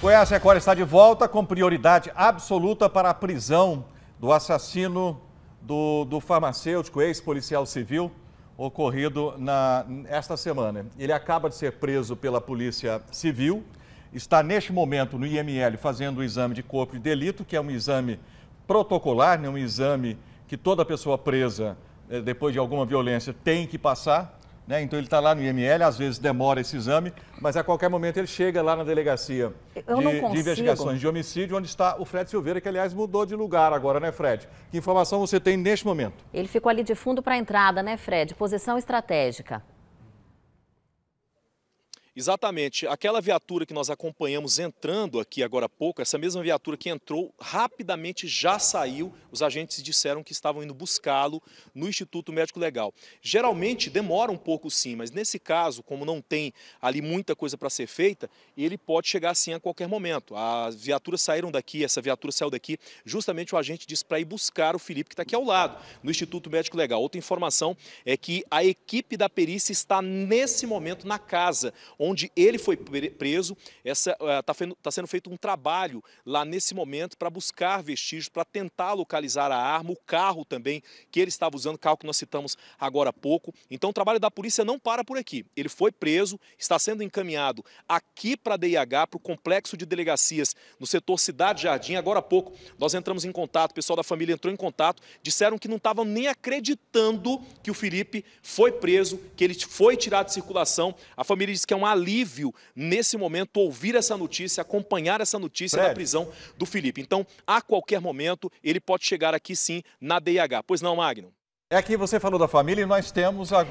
Goiás Record está de volta com prioridade absoluta para a prisão do assassino do, do farmacêutico, ex-policial civil, ocorrido na, esta semana. Ele acaba de ser preso pela Polícia Civil, está neste momento no IML fazendo o exame de corpo de delito, que é um exame protocolar, né, um exame que toda pessoa presa, eh, depois de alguma violência, tem que passar. Né? Então ele está lá no IML, às vezes demora esse exame, mas a qualquer momento ele chega lá na delegacia de, de, investigações de homicídio, onde está o Fred Silveira, que aliás mudou de lugar agora, né, Fred? Que informação você tem neste momento? Ele ficou ali de fundo para a entrada, né, Fred? Posição estratégica. Exatamente. Aquela viatura que nós acompanhamos entrando aqui agora há pouco, essa mesma viatura que entrou, rapidamente já saiu. Os agentes disseram que estavam indo buscá-lo no Instituto Médico Legal. Geralmente demora um pouco sim, mas nesse caso, como não tem ali muita coisa para ser feita, ele pode chegar assim a qualquer momento. As viaturas saíram daqui, essa viatura saiu daqui, justamente o agente disse para ir buscar o Felipe, que está aqui ao lado, no Instituto Médico Legal. Outra informação é que a equipe da perícia está nesse momento na casa onde ele foi preso. Está ah, uh, tá sendo feito um trabalho lá nesse momento para buscar vestígios, para tentar localizar a arma, o carro também que ele estava usando, carro que nós citamos agora há pouco. Então o trabalho da polícia não para por aqui. Ele foi preso, está sendo encaminhado aqui para a DIH, para o complexo de delegacias no setor Cidade Jardim. Agora há pouco nós entramos em contato, o pessoal da família entrou em contato, disseram que não estavam nem acreditando que o Felipe foi preso, que ele foi tirado de circulação. A família disse que é uma alívio nesse momento ouvir essa notícia, acompanhar essa notícia Fred. da prisão do Felipe. Então, a qualquer momento, ele pode chegar aqui sim na DIH. Pois não, Magno? É que você falou da família e nós temos agora.